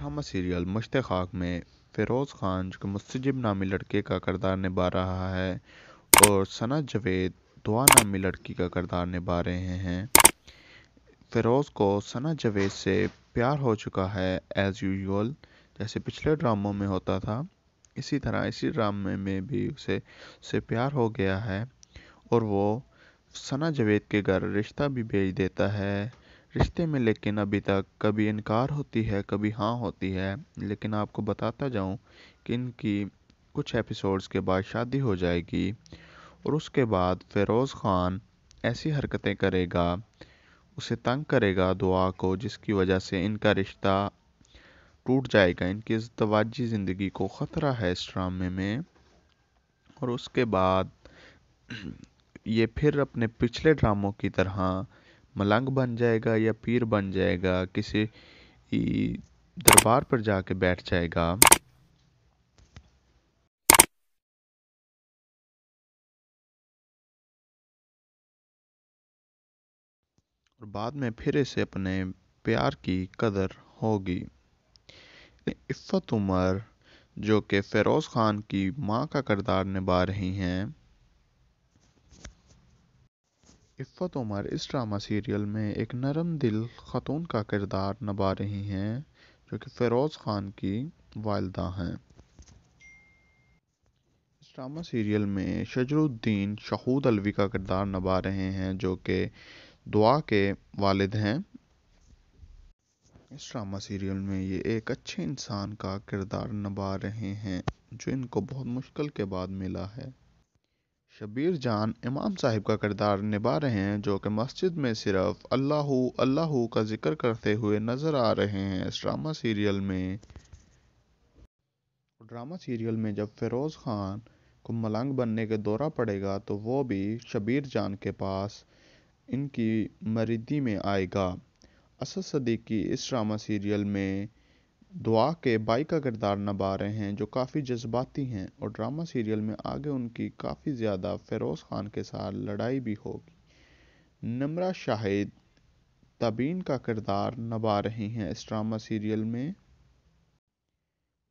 drama serial मुश्त खाक में फ़िरोज़ खान जो कि मुस्तजिब नामी लड़के का करदार निभा रहा है और सना जवेद दुआ नामी लड़की का करदार निभा रहे हैं फ़िरोज़ को सना जवेद से प्यार हो चुका है एज़ यूजल जैसे पिछले ड्रामों में होता था इसी तरह इसी ड्रामे में भी उसे से प्यार हो गया है और वो सना जवेद के घर रिश्ता भी भेज देता है रिश्ते में लेकिन अभी तक कभी इनकार होती है कभी हाँ होती है लेकिन आपको बताता जाऊं कि इनकी कुछ एपिसोड्स के बाद शादी हो जाएगी और उसके बाद फ़िरोज़ ख़ान ऐसी हरकतें करेगा उसे तंग करेगा दुआ को जिसकी वजह से इनका रिश्ता टूट जाएगा इनकी तवाजी ज़िंदगी को ख़तरा है इस ड्रामे में और उसके बाद ये फिर अपने पिछले ड्रामों की तरह मलंग बन जाएगा या पीर बन जाएगा किसी दरबार पर जाके बैठ जाएगा और बाद में फिर इसे अपने प्यार की कदर होगी इफ़त उमर जो कि फ़िरोज़ ख़ान की माँ का किरदार निभा रही हैं इफ़त उमर इस ड्रामा सीरियल में एक नरम दिल ख़तून का किरदार नभा रही हैं जो कि फ़िरोज़ ख़ान की वालदा हैं इस ड्रामा सीरियल में शजरुद्दीन शहूद अलवी का किरदार नभा रहे हैं जो कि दुआ के वालिद हैं इस ड्रामा सीरियल में ये एक अच्छे इंसान का किरदार नभा रहे हैं जो इनको बहुत मुश्किल के बाद मिला है शबीर जान इमाम साहब का किरदार निभा रहे हैं जो कि मस्जिद में सिर्फ अल्लाह अल्लाह का जिक्र करते हुए नज़र आ रहे हैं इस ड्रामा सीरियल में ड्रामा सीरियल में जब फिरोज़ खान को मलंग बनने का दौरा पड़ेगा तो वो भी शबीर जान के पास इनकी मरीदी में आएगा असद सदीकी इस ड्रामा सीरियल में दुआ के बाई का किरदार नभा रहे हैं जो काफ़ी जज्बाती हैं और ड्रामा सीरियल में आगे उनकी काफ़ी ज़्यादा फ़िरोज़ ख़ान के साथ लड़ाई भी होगी नम्रा शाहिद तबीन का किरदार नभा रही हैं इस ड्रामा सीरियल में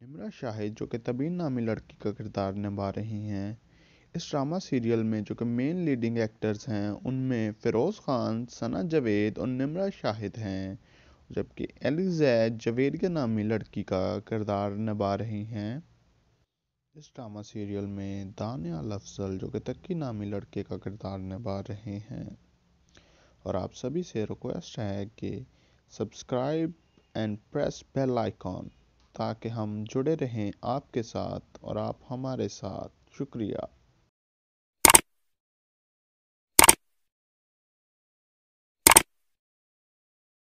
निमरा शाहिद जो कि तबीन नामी लड़की का किरदार निभा रही हैं इस ड्रामा सीरियल में जो कि मेन लीडिंग एक्टर्स हैं उनमें फ़िरोज़ ख़ान सना जावेद और निमरा शाहिद हैं जबकि एलिजैद के नामी लड़की का किरदार निभा रही हैं इस ड्रामा सीरियल में दानिया अफजल जो कि तक्की नामी लड़के का किरदार निभा रहे हैं और आप सभी से रिक्वेस्ट है कि subscribe and press bell icon ताकि हम जुड़े रहें आपके साथ और आप हमारे साथ शुक्रिया